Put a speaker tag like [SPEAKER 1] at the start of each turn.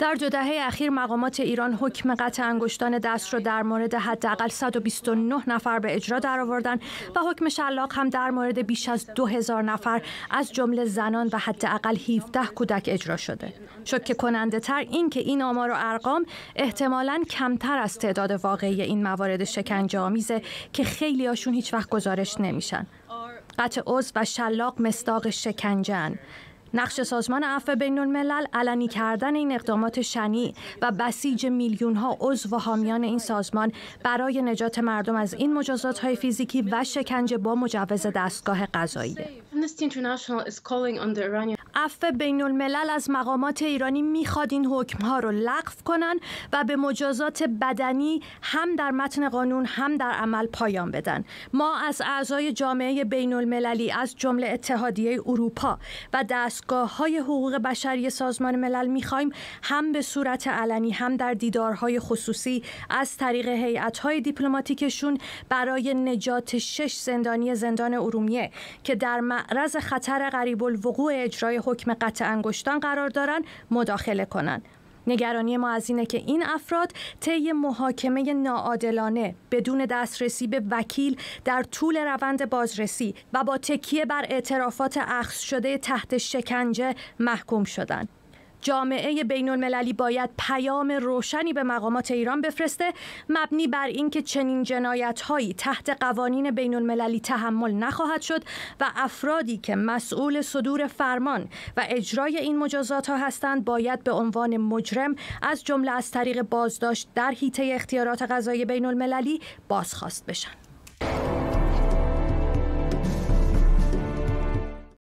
[SPEAKER 1] در دو دهه اخیر مقامات ایران حکم قطع انگشتان دست را در مورد حداقل 129 نفر به اجرا درآوردند و حکم شلاق هم در مورد بیش از 2000 نفر از جمله زنان و حداقل 17 کودک اجرا شده. شوکه کننده تر این که این آمار و ارقام احتمالاً کمتر از تعداد واقعی این موارد شکنجه آمیزه که خیلی هاشون هیچ وقت گزارش نمیشن. قطع عضو و شلاق مصداق شکنجه نقش سازمان عفو بین الملل علنی کردن این اقدامات شنی و بسیج میلیون ها عضو و حامیان این سازمان برای نجات مردم از این مجازات های فیزیکی و شکنجه با مجوز دستگاه قضایی عفو بین الملل از مقامات ایرانی میخواد این حکم ها رو لغو کنن و به مجازات بدنی هم در متن قانون هم در عمل پایان بدن ما از اعضای جامعه بین المللی از جمله اتحادیه اروپا و دستگاه های حقوق بشری سازمان ملل میخوایم هم به صورت علنی هم در دیدارهای خصوصی از طریق هیئت های دیپلماتیکشون برای نجات شش زندانی زندان ارومیه که در معرض خطر قریب الوقوع اجرای حکم قطع انگشتان قرار دارند مداخله کنند نگرانی ما از اینه که این افراد طی محاکمه ناعادلانه بدون دسترسی به وکیل در طول روند بازرسی و با تکیه بر اعترافات اخذ شده تحت شکنجه محکوم شدند. جامعه بین المللی باید پیام روشنی به مقامات ایران بفرسته مبنی بر اینکه چنین جنایت هایی تحت قوانین بین المللی تحمل نخواهد شد و افرادی که مسئول صدور فرمان و اجرای این مجازات ها هستند باید به عنوان مجرم از جمله از طریق بازداشت در حیطه اختیارات غذای بین المللی بازخواست بشن